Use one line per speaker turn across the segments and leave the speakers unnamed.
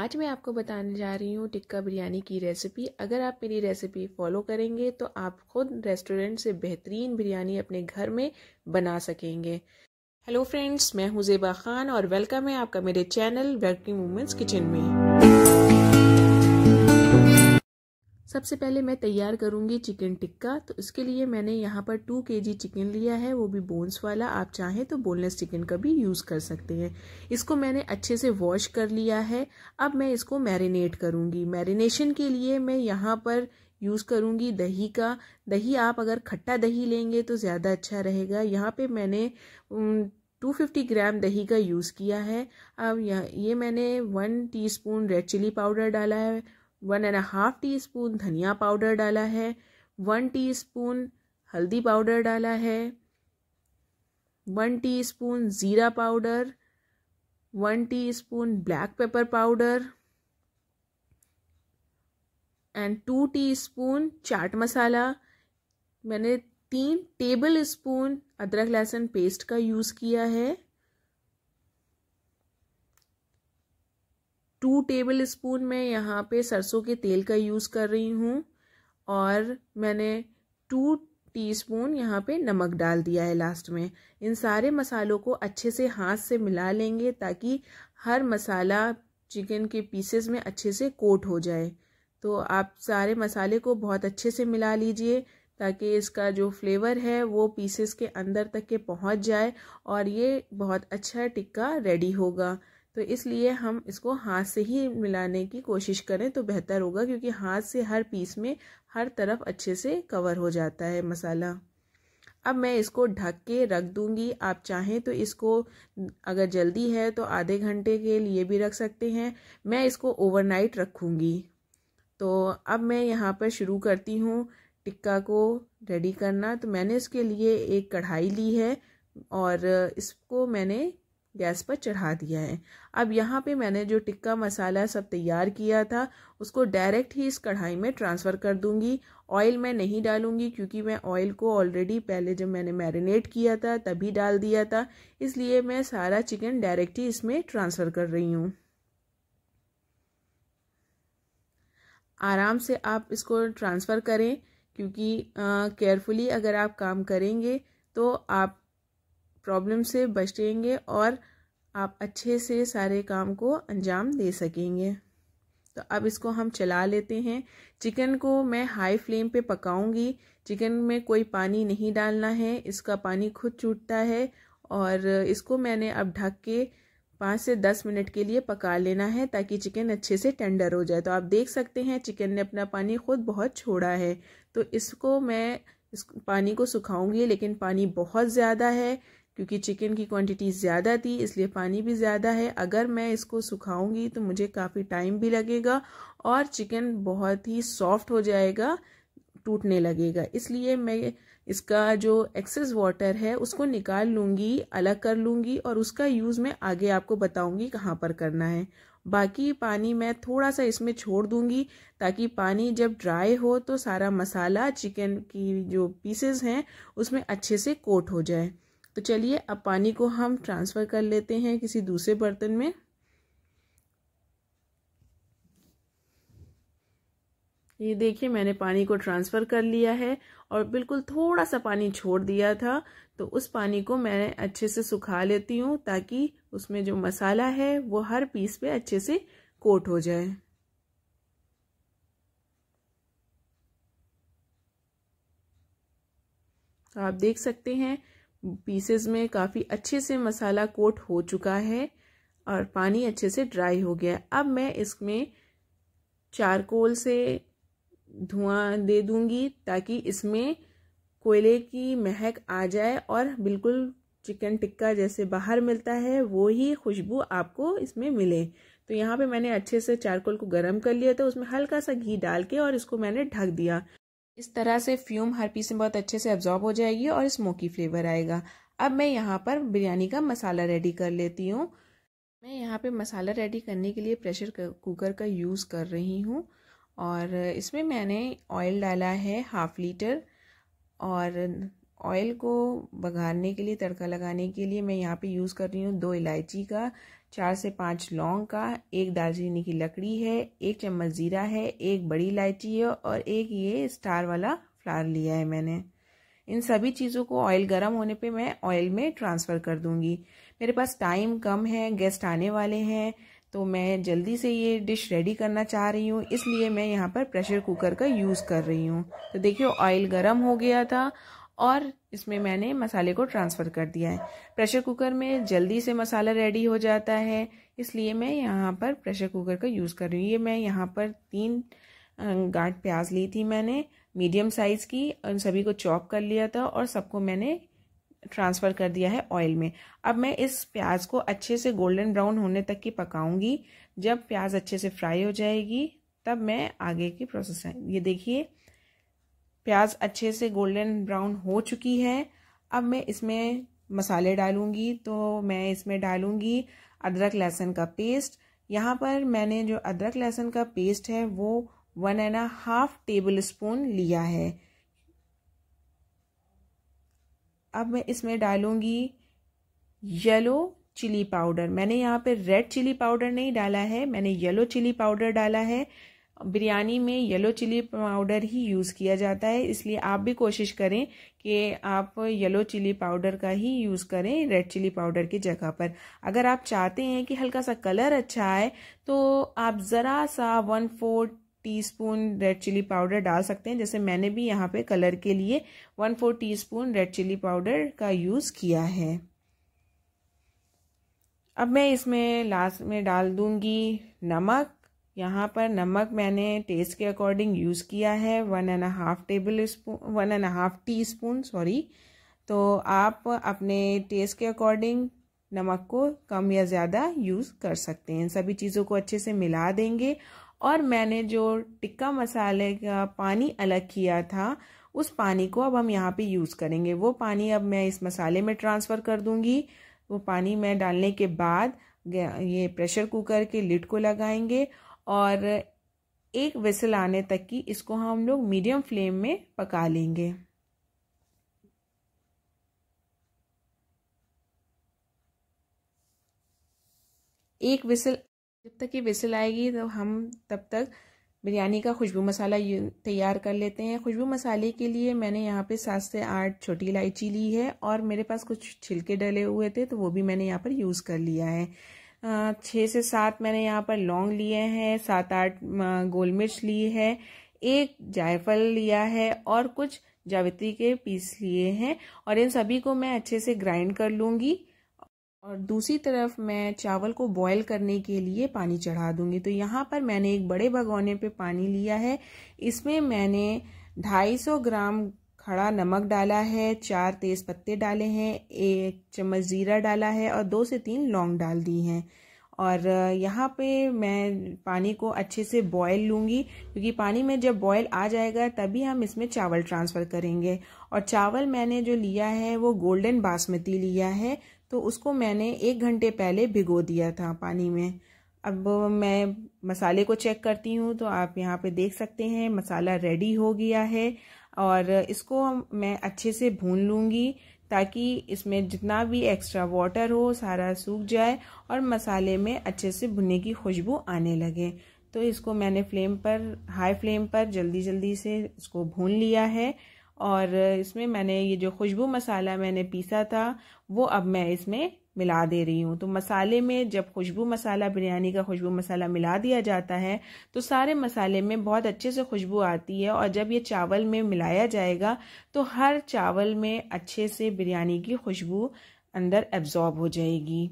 आज मैं आपको बताने जा रही हूँ टिक्का बिरयानी की रेसिपी अगर आप मेरी रेसिपी फॉलो करेंगे तो आप खुद रेस्टोरेंट से बेहतरीन बिरयानी अपने घर में बना सकेंगे हेलो फ्रेंड्स मैं हूँ जेबा खान और वेलकम है आपका मेरे चैनल वर्किंग वूमेंस किचन में सबसे पहले मैं तैयार करूंगी चिकन टिक्का तो इसके लिए मैंने यहाँ पर टू के जी चिकन लिया है वो भी बोन्स वाला आप चाहें तो बोनलेस चिकन का भी यूज़ कर सकते हैं इसको मैंने अच्छे से वॉश कर लिया है अब मैं इसको मैरिनेट करूँगी मैरिनेशन के लिए मैं यहाँ पर यूज़ करूँगी दही का दही आप अगर खट्टा दही लेंगे तो ज़्यादा अच्छा रहेगा यहाँ पर मैंने टू फिफ्टी ग्राम दही का यूज़ किया है अब यह ये मैंने one teaspoon red chilli powder डाला है one and half teaspoon धनिया पाउडर डाला है वन टी स्पून हल्दी पाउडर डाला है वन टी स्पून ज़ीरा powder one teaspoon black pepper powder and two teaspoon chaat masala मैंने तीन टेबल स्पून अदरक लहसुन पेस्ट का यूज़ किया है टू टेबल स्पून मैं यहाँ पे सरसों के तेल का यूज़ कर रही हूँ और मैंने टू टीस्पून यहाँ पर नमक डाल दिया है लास्ट में इन सारे मसालों को अच्छे से हाथ से मिला लेंगे ताकि हर मसाला चिकन के पीसेस में अच्छे से कोट हो जाए तो आप सारे मसाले को बहुत अच्छे से मिला लीजिए ताकि इसका जो फ्लेवर है वो पीसेस के अंदर तक के पहुँच जाए और ये बहुत अच्छा टिक्का रेडी होगा तो इसलिए हम इसको हाथ से ही मिलाने की कोशिश करें तो बेहतर होगा क्योंकि हाथ से हर पीस में हर तरफ अच्छे से कवर हो जाता है मसाला अब मैं इसको ढक के रख दूंगी आप चाहें तो इसको अगर जल्दी है तो आधे घंटे के लिए भी रख सकते हैं मैं इसको ओवरनाइट रखूंगी तो अब मैं यहाँ पर शुरू करती हूँ टिक्का को रेडी करना तो मैंने इसके लिए एक कढ़ाई ली है और इसको मैंने गैस पर चढ़ा दिया है अब यहाँ पे मैंने जो टिक्का मसाला सब तैयार किया था उसको डायरेक्ट ही इस कढ़ाई में ट्रांसफ़र कर दूंगी ऑयल मैं नहीं डालूंगी क्योंकि मैं ऑयल को ऑलरेडी पहले जब मैंने मैरिनेट किया था तभी डाल दिया था इसलिए मैं सारा चिकन डायरेक्ट ही इसमें ट्रांसफ़र कर रही हूँ आराम से आप इसको ट्रांसफ़र करें क्योंकि केयरफुली अगर आप काम करेंगे तो आप प्रॉब्लम से बचेंगे और आप अच्छे से सारे काम को अंजाम दे सकेंगे तो अब इसको हम चला लेते हैं चिकन को मैं हाई फ्लेम पे पकाऊंगी चिकन में कोई पानी नहीं डालना है इसका पानी खुद छूटता है और इसको मैंने अब ढक के पाँच से दस मिनट के लिए पका लेना है ताकि चिकन अच्छे से टेंडर हो जाए तो आप देख सकते हैं चिकन ने अपना पानी खुद बहुत छोड़ा है तो इसको मैं इस पानी को सुखाऊंगी लेकिन पानी बहुत ज़्यादा है क्योंकि चिकन की क्वांटिटी ज़्यादा थी इसलिए पानी भी ज़्यादा है अगर मैं इसको सुखाऊंगी तो मुझे काफ़ी टाइम भी लगेगा और चिकन बहुत ही सॉफ्ट हो जाएगा टूटने लगेगा इसलिए मैं इसका जो एक्सेस वाटर है उसको निकाल लूँगी अलग कर लूँगी और उसका यूज़ मैं आगे आपको बताऊँगी कहाँ पर करना है बाकी पानी मैं थोड़ा सा इसमें छोड़ दूंगी ताकि पानी जब ड्राई हो तो सारा मसाला चिकन की जो पीसेस हैं उसमें अच्छे से कोट हो जाए तो चलिए अब पानी को हम ट्रांसफ़र कर लेते हैं किसी दूसरे बर्तन में ये देखिए मैंने पानी को ट्रांसफ़र कर लिया है और बिल्कुल थोड़ा सा पानी छोड़ दिया था तो उस पानी को मैं अच्छे से सुखा लेती हूँ ताकि उसमें जो मसाला है वो हर पीस पे अच्छे से कोट हो जाए आप देख सकते हैं पीसेस में काफ़ी अच्छे से मसाला कोट हो चुका है और पानी अच्छे से ड्राई हो गया अब मैं इसमें चारकोल से धुआं दे दूंगी ताकि इसमें कोयले की महक आ जाए और बिल्कुल चिकन टिक्का जैसे बाहर मिलता है वो ही खुशबू आपको इसमें मिले तो यहाँ पे मैंने अच्छे से चारकोल को गर्म कर लिया था उसमें हल्का सा घी डाल के और इसको मैंने ढक दिया इस तरह से फ्यूम हर पीस में बहुत अच्छे से अब्जॉर्ब हो जाएगी और स्मोकी फ्लेवर आएगा अब मैं यहाँ पर बिरयानी का मसाला रेडी कर लेती हूँ मैं यहाँ पे मसाला रेडी करने के लिए प्रेशर कुकर का यूज़ कर रही हूँ और इसमें मैंने ऑयल डाला है हाफ लीटर और ऑयल को बघारने के लिए तड़का लगाने के लिए मैं यहाँ पे यूज़ कर रही हूँ दो इलायची का चार से पाँच लौंग का एक दालचीनी की लकड़ी है एक चम्मच ज़ीरा है एक बड़ी इलायची है और एक ये स्टार वाला फ्लावर लिया है मैंने इन सभी चीज़ों को ऑयल गर्म होने पे मैं ऑयल में ट्रांसफ़र कर दूंगी मेरे पास टाइम कम है गेस्ट आने वाले हैं तो मैं जल्दी से ये डिश रेडी करना चाह रही हूँ इसलिए मैं यहाँ पर प्रेशर कुकर का यूज़ कर रही हूँ तो देखियो ऑयल गर्म हो गया था और इसमें मैंने मसाले को ट्रांसफ़र कर दिया है प्रेशर कुकर में जल्दी से मसाला रेडी हो जाता है इसलिए मैं यहाँ पर प्रेशर कुकर का यूज़ कर रही हूँ ये मैं यहाँ पर तीन गांठ प्याज ली थी मैंने मीडियम साइज़ की उन सभी को चॉप कर लिया था और सबको मैंने ट्रांसफ़र कर दिया है ऑयल में अब मैं इस प्याज को अच्छे से गोल्डन ब्राउन होने तक की पकाऊंगी जब प्याज अच्छे से फ्राई हो जाएगी तब मैं आगे की प्रोसेस है ये देखिए प्याज अच्छे से गोल्डन ब्राउन हो चुकी है अब मैं इसमें मसाले डालूंगी तो मैं इसमें डालूंगी अदरक लहसुन का पेस्ट यहाँ पर मैंने जो अदरक लहसुन का पेस्ट है वो one and half tablespoon लिया है अब मैं इसमें डालूंगी येलो चिली पाउडर मैंने यहाँ पे रेड चिली पाउडर नहीं डाला है मैंने येलो चिली पाउडर डाला है बिरयानी में येलो चिली पाउडर ही यूज़ किया जाता है इसलिए आप भी कोशिश करें कि आप येलो चिली पाउडर का ही यूज़ करें रेड चिली पाउडर की जगह पर अगर आप चाहते हैं कि हल्का सा कलर अच्छा आए तो आप ज़रा सा one fourth teaspoon red chilli powder डाल सकते हैं जैसे मैंने भी यहाँ पे कलर के लिए one four teaspoon red chilli powder का यूज़ किया है अब मैं इसमें लास्ट में डाल दूंगी नमक यहाँ पर नमक मैंने टेस्ट के अकॉर्डिंग यूज़ किया है one and half tablespoon one and half teaspoon sorry तो आप अपने टेस्ट के अकॉर्डिंग नमक को कम या ज़्यादा यूज़ कर सकते हैं इन सभी चीज़ों को अच्छे से मिला देंगे और मैंने जो टिक्का मसाले का पानी अलग किया था उस पानी को अब हम यहाँ पे यूज़ करेंगे वो पानी अब मैं इस मसाले में ट्रांसफ़र कर दूँगी वो पानी मैं डालने के बाद ये प्रेशर कुकर के लिड को लगाएंगे और एक विसल आने तक की इसको हम लोग मीडियम फ्लेम में पका लेंगे एक विसल जब तक ये विसल आएगी तो हम तब तक बिरयानी का खुशबू मसाला तैयार कर लेते हैं खुशबू मसाले के लिए मैंने यहाँ पे सात से आठ छोटी इलायची ली है और मेरे पास कुछ छिलके डले हुए थे तो वो भी मैंने यहाँ पर यूज़ कर लिया है छः से सात मैंने यहाँ पर लौंग लिए हैं सात आठ गोल मिर्च ली है एक जायफल लिया है और कुछ जावित्री के पीस लिए हैं और इन सभी को मैं अच्छे से ग्राइंड कर लूँगी और दूसरी तरफ मैं चावल को बॉयल करने के लिए पानी चढ़ा दूंगी तो यहाँ पर मैंने एक बड़े भगोने पे पानी लिया है इसमें मैंने 250 ग्राम खड़ा नमक डाला है चार तेज़ पत्ते डाले हैं एक चम्मच ज़ीरा डाला है और दो से तीन लौंग डाल दी हैं और यहाँ पे मैं पानी को अच्छे से बॉयल लूँगी क्योंकि पानी में जब बॉयल आ जाएगा तभी हम इसमें चावल ट्रांसफ़र करेंगे और चावल मैंने जो लिया है वो गोल्डन बासमती लिया है तो उसको मैंने एक घंटे पहले भिगो दिया था पानी में अब मैं मसाले को चेक करती हूँ तो आप यहाँ पे देख सकते हैं मसाला रेडी हो गया है और इसको मैं अच्छे से भून लूँगी ताकि इसमें जितना भी एक्स्ट्रा वाटर हो सारा सूख जाए और मसाले में अच्छे से भुनने की खुशबू आने लगे तो इसको मैंने फ्लेम पर हाई फ्लेम पर जल्दी जल्दी से इसको भून लिया है और इसमें मैंने ये जो खुशबू मसाला मैंने पीसा था वो अब मैं इसमें मिला दे रही हूँ तो मसाले में जब खुशबू मसाला बिरयानी का खुशबू मसाला मिला दिया जाता है तो सारे मसाले में बहुत अच्छे से खुशबू आती है और जब ये चावल में मिलाया जाएगा तो हर चावल में अच्छे से बिरयानी की खुशबू अंदर एब्जॉर्ब हो जाएगी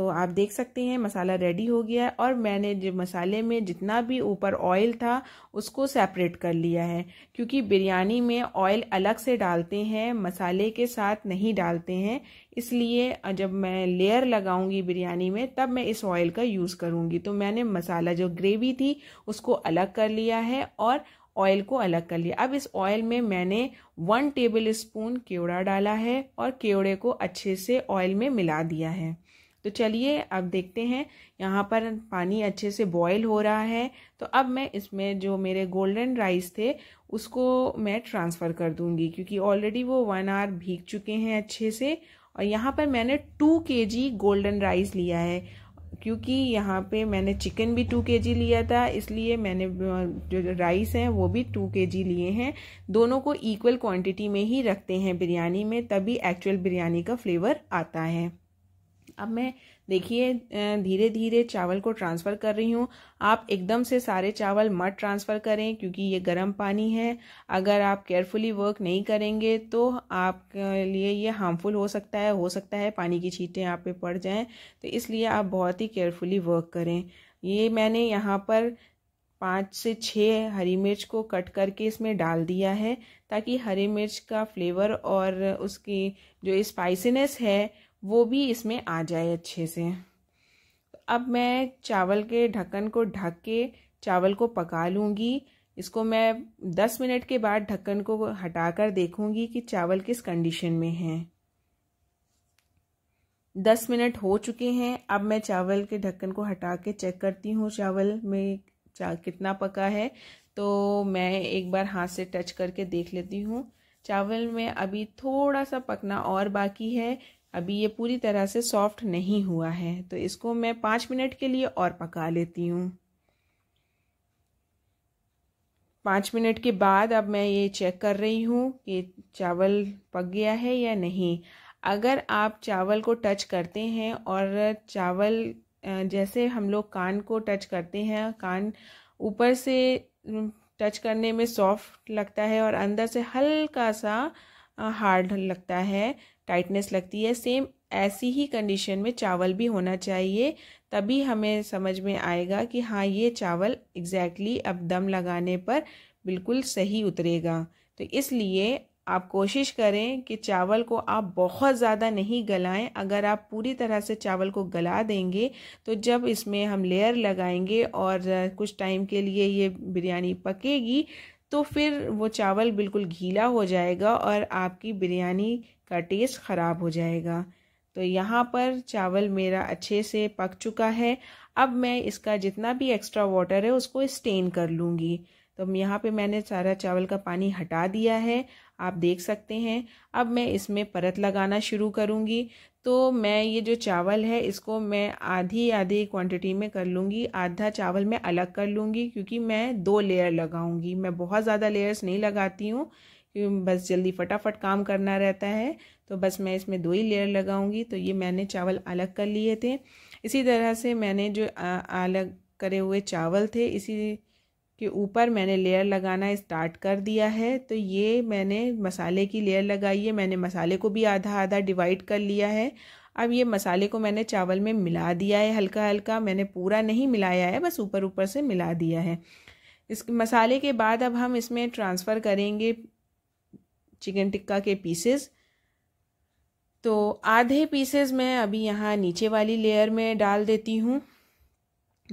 तो आप देख सकते हैं मसाला रेडी हो गया है और मैंने जो मसाले में जितना भी ऊपर ऑयल था उसको सेपरेट कर लिया है क्योंकि बिरयानी में ऑयल अलग से डालते हैं मसाले के साथ नहीं डालते हैं इसलिए जब मैं लेयर लगाऊंगी बिरयानी में तब मैं इस ऑयल का यूज़ करूंगी तो मैंने मसाला जो ग्रेवी थी उसको अलग कर लिया है और ऑयल को अलग कर लिया अब इस ऑयल में मैंने वन टेबल स्पून केवड़ा डाला है और केवड़े को अच्छे से ऑयल में मिला दिया है तो चलिए अब देखते हैं यहाँ पर पानी अच्छे से बॉयल हो रहा है तो अब मैं इसमें जो मेरे गोल्डन राइस थे उसको मैं ट्रांसफ़र कर दूँगी क्योंकि ऑलरेडी वो वन आवर भीग चुके हैं अच्छे से और यहाँ पर मैंने टू के गोल्डन राइस लिया है क्योंकि यहाँ पे मैंने चिकन भी टू के लिया था इसलिए मैंने जो राइस हैं वो भी टू के लिए हैं दोनों को इक्वल क्वांटिटी में ही रखते हैं बिरयानी में तभी एक्चुअल बिरयानी का फ्लेवर आता है अब मैं देखिए धीरे धीरे चावल को ट्रांसफ़र कर रही हूँ आप एकदम से सारे चावल मत ट्रांसफ़र करें क्योंकि ये गर्म पानी है अगर आप केयरफुली वर्क नहीं करेंगे तो आपके लिए ये हार्मफुल हो सकता है हो सकता है पानी की छीटें आप पे पड़ जाएं तो इसलिए आप बहुत ही केयरफुली वर्क करें ये मैंने यहाँ पर पाँच से छः हरी मिर्च को कट करके इसमें डाल दिया है ताकि हरी मिर्च का फ्लेवर और उसकी जो स्पाइसीनेस है वो भी इसमें आ जाए अच्छे से अब मैं चावल के ढक्कन को ढक के चावल को पका लूँगी इसको मैं दस मिनट के बाद ढक्कन को हटाकर देखूँगी कि चावल किस कंडीशन में है दस मिनट हो चुके हैं अब मैं चावल के ढक्कन को हटा के चेक करती हूँ चावल में चा कितना पका है तो मैं एक बार हाथ से टच करके देख लेती हूँ चावल में अभी थोड़ा सा पकना और बाकी है अभी ये पूरी तरह से सॉफ्ट नहीं हुआ है तो इसको मैं पाँच मिनट के लिए और पका लेती हूँ पाँच मिनट के बाद अब मैं ये चेक कर रही हूँ कि चावल पक गया है या नहीं अगर आप चावल को टच करते हैं और चावल जैसे हम लोग कान को टच करते हैं कान ऊपर से टच करने में सॉफ्ट लगता है और अंदर से हल्का सा हार्ड लगता है टाइटनेस लगती है सेम ऐसी ही कंडीशन में चावल भी होना चाहिए तभी हमें समझ में आएगा कि हाँ ये चावल एग्जैक्टली exactly अब दम लगाने पर बिल्कुल सही उतरेगा तो इसलिए आप कोशिश करें कि चावल को आप बहुत ज़्यादा नहीं गलाएं अगर आप पूरी तरह से चावल को गला देंगे तो जब इसमें हम लेयर लगाएंगे और कुछ टाइम के लिए ये बिरयानी पकेगी तो फिर वो चावल बिल्कुल घीला हो जाएगा और आपकी बिरयानी का टेस्ट ख़राब हो जाएगा तो यहाँ पर चावल मेरा अच्छे से पक चुका है अब मैं इसका जितना भी एक्स्ट्रा वाटर है उसको स्टेन कर लूँगी तो यहाँ पे मैंने सारा चावल का पानी हटा दिया है आप देख सकते हैं अब मैं इसमें परत लगाना शुरू करूँगी तो मैं ये जो चावल है इसको मैं आधी आधी क्वांटिटी में कर लूँगी आधा चावल मैं अलग कर लूँगी क्योंकि मैं दो लेयर लगाऊँगी मैं बहुत ज़्यादा लेयर्स नहीं लगाती हूँ बस जल्दी फटाफट काम करना रहता है तो बस मैं इसमें दो ही लेयर लगाऊंगी तो ये मैंने चावल अलग कर लिए थे इसी तरह से मैंने जो अलग करे हुए चावल थे इसी के ऊपर मैंने लेयर लगाना स्टार्ट कर दिया है तो ये मैंने मसाले की लेयर लगाई है मैंने मसाले को भी आधा आधा डिवाइड कर लिया है अब ये मसाले को मैंने चावल में मिला दिया है हल्का हल्का मैंने पूरा नहीं मिलाया है बस ऊपर ऊपर से मिला दिया है इस मसाले के बाद अब हम इसमें ट्रांसफ़र करेंगे चिकन टिक्का के पीसेस तो आधे पीसेस मैं अभी यहाँ नीचे वाली लेयर में डाल देती हूँ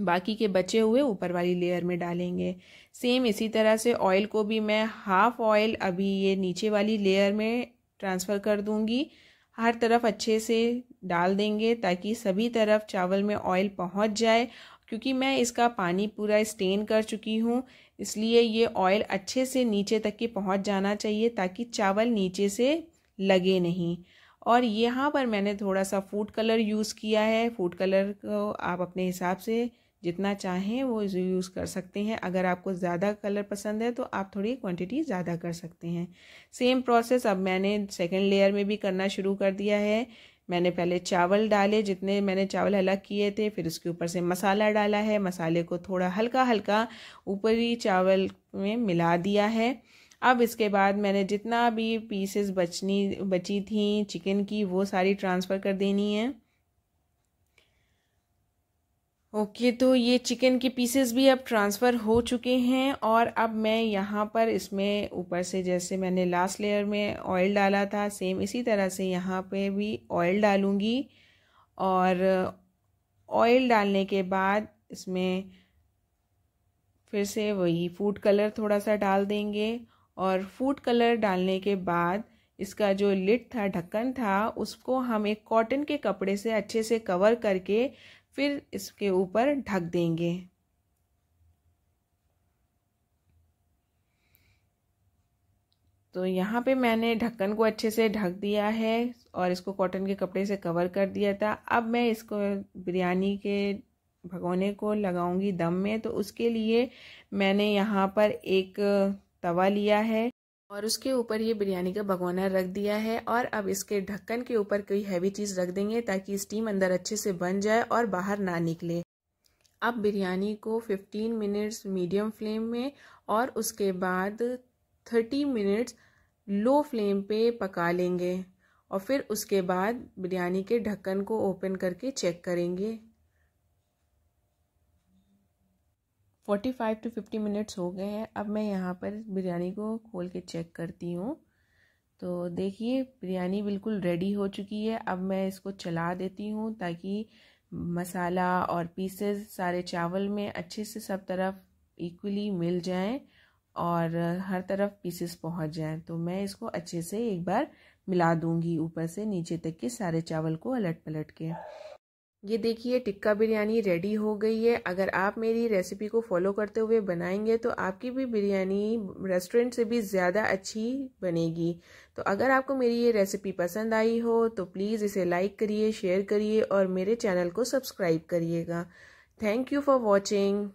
बाकी के बचे हुए ऊपर वाली लेयर में डालेंगे सेम इसी तरह से ऑयल को भी मैं हाफ ऑयल अभी ये नीचे वाली लेयर में ट्रांसफ़र कर दूँगी हर तरफ अच्छे से डाल देंगे ताकि सभी तरफ चावल में ऑयल पहुंच जाए क्योंकि मैं इसका पानी पूरा स्टेन कर चुकी हूँ इसलिए ये ऑयल अच्छे से नीचे तक के पहुंच जाना चाहिए ताकि चावल नीचे से लगे नहीं और यहाँ पर मैंने थोड़ा सा फूड कलर यूज़ किया है फूड कलर को आप अपने हिसाब से जितना चाहें वो यूज़ कर सकते हैं अगर आपको ज़्यादा कलर पसंद है तो आप थोड़ी क्वांटिटी ज़्यादा कर सकते हैं सेम प्रोसेस अब मैंने सेकेंड लेयर में भी करना शुरू कर दिया है मैंने पहले चावल डाले जितने मैंने चावल अलग किए थे फिर उसके ऊपर से मसाला डाला है मसाले को थोड़ा हल्का हल्का ऊपरी चावल में मिला दिया है अब इसके बाद मैंने जितना भी पीसेस बचनी बची थी चिकन की वो सारी ट्रांसफ़र कर देनी है ओके तो ये चिकन के पीसेस भी अब ट्रांसफ़र हो चुके हैं और अब मैं यहाँ पर इसमें ऊपर से जैसे मैंने लास्ट लेयर में ऑयल डाला था सेम इसी तरह से यहाँ पे भी ऑयल डालूँगी और ऑयल डालने के बाद इसमें फिर से वही फूड कलर थोड़ा सा डाल देंगे और फूड कलर डालने के बाद इसका जो लिट था ढक्कन था उसको हम एक कॉटन के कपड़े से अच्छे से कवर करके फिर इसके ऊपर ढक देंगे तो यहाँ पे मैंने ढक्कन को अच्छे से ढक दिया है और इसको कॉटन के कपड़े से कवर कर दिया था अब मैं इसको बिरयानी के भगोने को लगाऊंगी दम में तो उसके लिए मैंने यहाँ पर एक तवा लिया है और उसके ऊपर ये बिरयानी का भगवाना रख दिया है और अब इसके ढक्कन के ऊपर कोई हैवी चीज़ रख देंगे ताकि स्टीम अंदर अच्छे से बन जाए और बाहर ना निकले अब बिरयानी को 15 मिनट्स मीडियम फ्लेम में और उसके बाद 30 मिनट्स लो फ्लेम पे पका लेंगे और फिर उसके बाद बिरयानी के ढक्कन को ओपन करके चेक करेंगे forty five to fifty minutes हो गए हैं अब मैं यहाँ पर बिरयानी को खोल के चेक करती हूँ तो देखिए बिरयानी बिल्कुल रेडी हो चुकी है अब मैं इसको चला देती हूँ ताकि मसाला और पीसेस सारे चावल में अच्छे से सब तरफ इक्वली मिल जाएं और हर तरफ पीसेस पहुँच जाएं तो मैं इसको अच्छे से एक बार मिला दूंगी ऊपर से नीचे तक के सारे चावल को अलट पलट के ये देखिए टिक्का बिरयानी रेडी हो गई है अगर आप मेरी रेसिपी को फॉलो करते हुए बनाएंगे तो आपकी भी बिरयानी रेस्टोरेंट से भी ज़्यादा अच्छी बनेगी तो अगर आपको मेरी ये रेसिपी पसंद आई हो तो प्लीज़ इसे लाइक करिए शेयर करिए और मेरे चैनल को सब्सक्राइब करिएगा थैंक यू फॉर वॉचिंग